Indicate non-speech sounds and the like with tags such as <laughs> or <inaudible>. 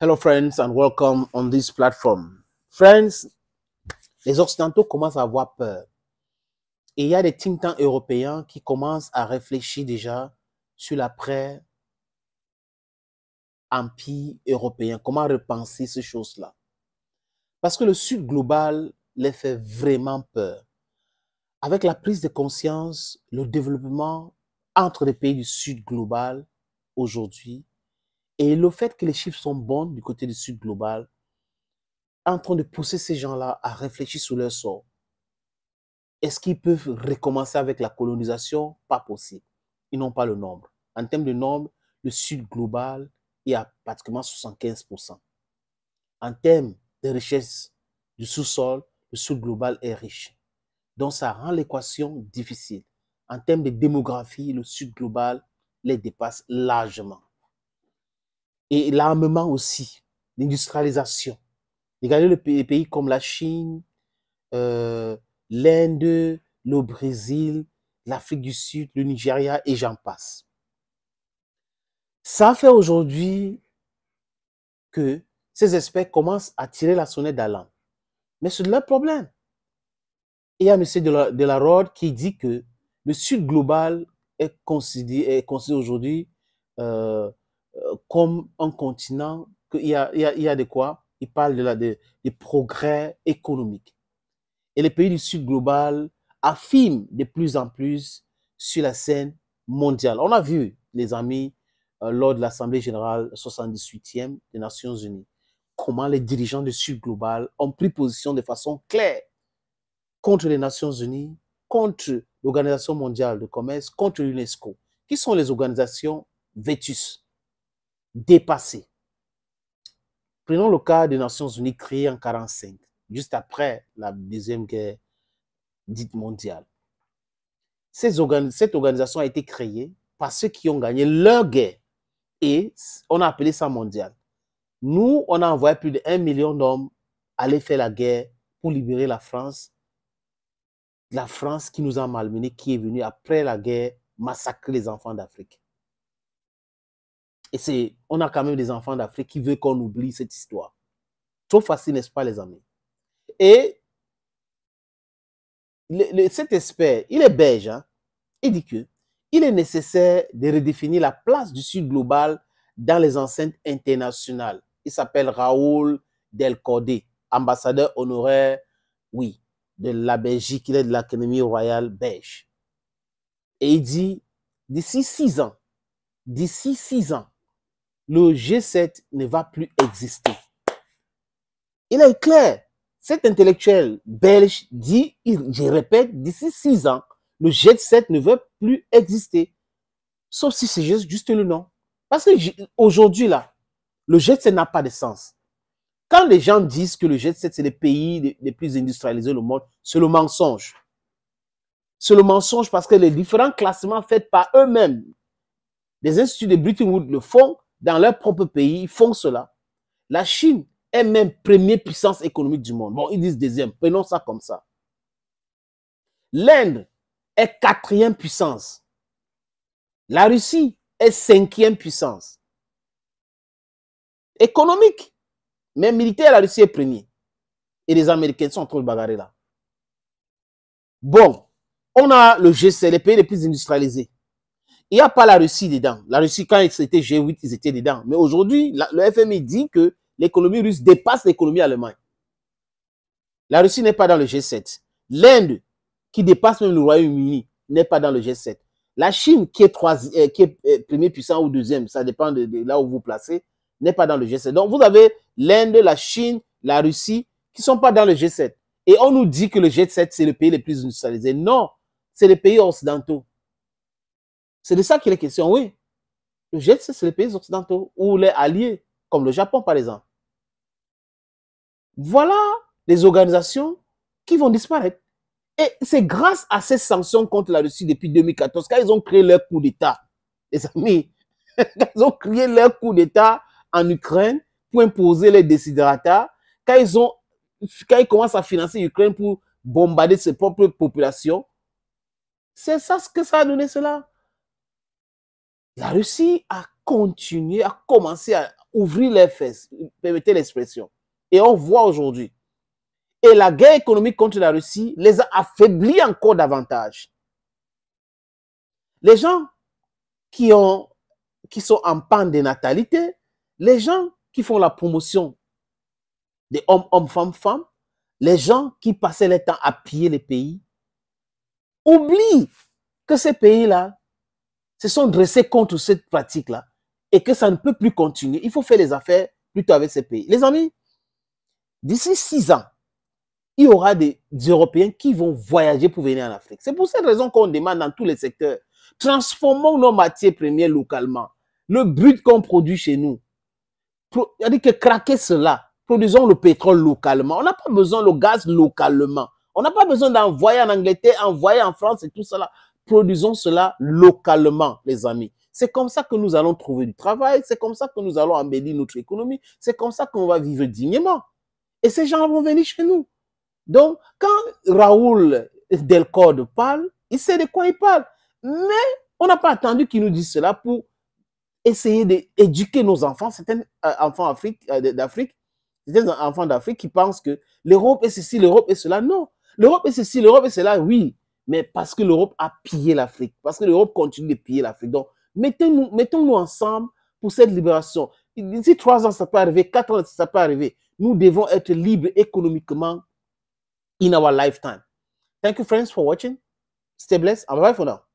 Hello friends and welcome on this platform. Friends, les Occidentaux commencent à avoir peur. Et il y a des think tanks européens qui commencent à réfléchir déjà sur l'après empire européen. Comment repenser ces choses-là Parce que le Sud global les fait vraiment peur. Avec la prise de conscience, le développement entre les pays du Sud global aujourd'hui et le fait que les chiffres sont bons du côté du Sud global est en train de pousser ces gens-là à réfléchir sur leur sort. Est-ce qu'ils peuvent recommencer avec la colonisation Pas possible. Ils n'ont pas le nombre. En termes de nombre, le Sud global est à pratiquement 75%. En termes de richesse du sous-sol, le Sud global est riche. Donc ça rend l'équation difficile. En termes de démographie, le Sud global les dépasse largement. Et l'armement aussi, l'industrialisation. Regardez le pays, les pays comme la Chine, euh, l'Inde, le Brésil, l'Afrique du Sud, le Nigeria et j'en passe. Ça fait aujourd'hui que ces aspects commencent à tirer la sonnette d'alarme. Mais c'est leur problème. Et il y a M. Delarode qui dit que le Sud global est considéré, est aujourd'hui euh, comme un continent, il y a, il y a, de quoi Il parle de la, progrès économique. Et les pays du Sud global affirment de plus en plus sur la scène mondiale. On a vu, les amis, euh, lors de l'Assemblée générale 78e des Nations Unies, comment les dirigeants du Sud global ont pris position de façon claire contre les Nations Unies, contre l'Organisation mondiale de commerce, contre l'UNESCO, qui sont les organisations vétus dépassé. Prenons le cas des Nations Unies créées en 1945, juste après la Deuxième Guerre dite mondiale. Ces cette organisation a été créée par ceux qui ont gagné leur guerre et on a appelé ça mondial. Nous, on a envoyé plus de 1 million d'hommes aller faire la guerre pour libérer la France. La France qui nous a malmenés, qui est venue après la guerre massacrer les enfants d'Afrique. Et c'est, on a quand même des enfants d'Afrique qui veulent qu'on oublie cette histoire. Trop facile, n'est-ce pas, les amis? Et cet expert, il est belge, hein? il dit que il est nécessaire de redéfinir la place du Sud global dans les enceintes internationales. Il s'appelle Raoul Delcordé, ambassadeur honoraire, oui, de la Belgique, il est de l'Académie royale belge. Et il dit, d'ici six ans, d'ici six ans, le G7 ne va plus exister. Il est clair. Cet intellectuel belge dit, je répète, d'ici six ans, le G7 ne va plus exister. Sauf si c'est juste, juste le nom. Parce que aujourd'hui, là, le G7 n'a pas de sens. Quand les gens disent que le G7, c'est les pays les plus industrialisés au monde, c'est le mensonge. C'est le mensonge parce que les différents classements faits par eux-mêmes, les instituts de Bretton Woods le font, dans leur propre pays, ils font cela. La Chine est même première puissance économique du monde. Bon, ils disent deuxième, prenons ça comme ça. L'Inde est quatrième puissance. La Russie est cinquième puissance. Économique, mais militaire, la Russie est première. Et les Américains sont trop bagarrés là. Bon, on a le G7, les pays les plus industrialisés. Il n'y a pas la Russie dedans. La Russie, quand c'était G8, ils étaient dedans. Mais aujourd'hui, le FMI dit que l'économie russe dépasse l'économie allemande. La Russie n'est pas dans le G7. L'Inde, qui dépasse même le Royaume-Uni, n'est pas dans le G7. La Chine, qui est, troisième, euh, qui euh, premier puissant ou deuxième, ça dépend de, là où vous, vous placez, n'est pas dans le G7. Donc, vous avez l'Inde, la Chine, la Russie, qui ne sont pas dans le G7. Et on nous dit que le G7, c'est le pays le plus industrialisé. Non, c'est les pays occidentaux. C'est de ça qu'il est question, oui. Le GED, c'est les pays occidentaux ou les alliés, comme le Japon par exemple. Voilà les organisations qui vont disparaître. Et c'est grâce à ces sanctions contre la Russie depuis 2014, quand ils ont créé leur coup d'État, les amis, <laughs> quand ils ont créé leur coup d'État en Ukraine pour imposer les déciderata, quand ils, ont, quand ils commencent à financer l'Ukraine pour bombarder ses propres populations, c'est ça ce que ça a donné cela la Russie a continué, à commencer à ouvrir les fesses, permettez l'expression. Et on voit aujourd'hui. Et la guerre économique contre la Russie les a affaiblis encore davantage. Les gens qui, ont, qui sont en panne de natalité, les gens qui font la promotion des hommes, hommes, femmes, femmes, les gens qui passaient leur temps à piller les pays, oublient que ces pays-là se sont dressés contre cette pratique-là et que ça ne peut plus continuer. Il faut faire les affaires plutôt avec ces pays. Les amis, d'ici six ans, il y aura des, Européens qui vont voyager pour venir en Afrique. C'est pour cette raison qu'on demande dans tous les secteurs, transformons nos matières premières localement. Le but qu'on produit chez nous, c'est-à-dire que craquer cela, produisons le pétrole localement. On n'a pas besoin le gaz localement. On n'a pas besoin d'envoyer en Angleterre, envoyer en France et tout cela produisons cela localement, les amis. C'est comme ça que nous allons trouver du travail, c'est comme ça que nous allons embellir notre économie, c'est comme ça qu'on va vivre dignement. Et ces gens vont venir chez nous. Donc, quand Raoul Delcorde parle, il sait de quoi il parle. Mais on n'a pas attendu qu'il nous dise cela pour essayer d'éduquer nos enfants, certains euh, enfants euh, d'Afrique, certains enfants d'Afrique qui pensent que l'Europe est ceci, l'Europe est cela. Non, l'Europe est ceci, l'Europe est cela, oui mais parce que l'Europe a pillé l'Afrique, parce que l'Europe continue de piller l'Afrique. Donc, mettons-nous ensemble pour cette libération. D'ici trois ans, ça peut arriver, quatre ans, ça peut arriver. Nous devons être libres économiquement in our lifetime. Thank you, friends, for watching. Stay blessed. I'm bye for now.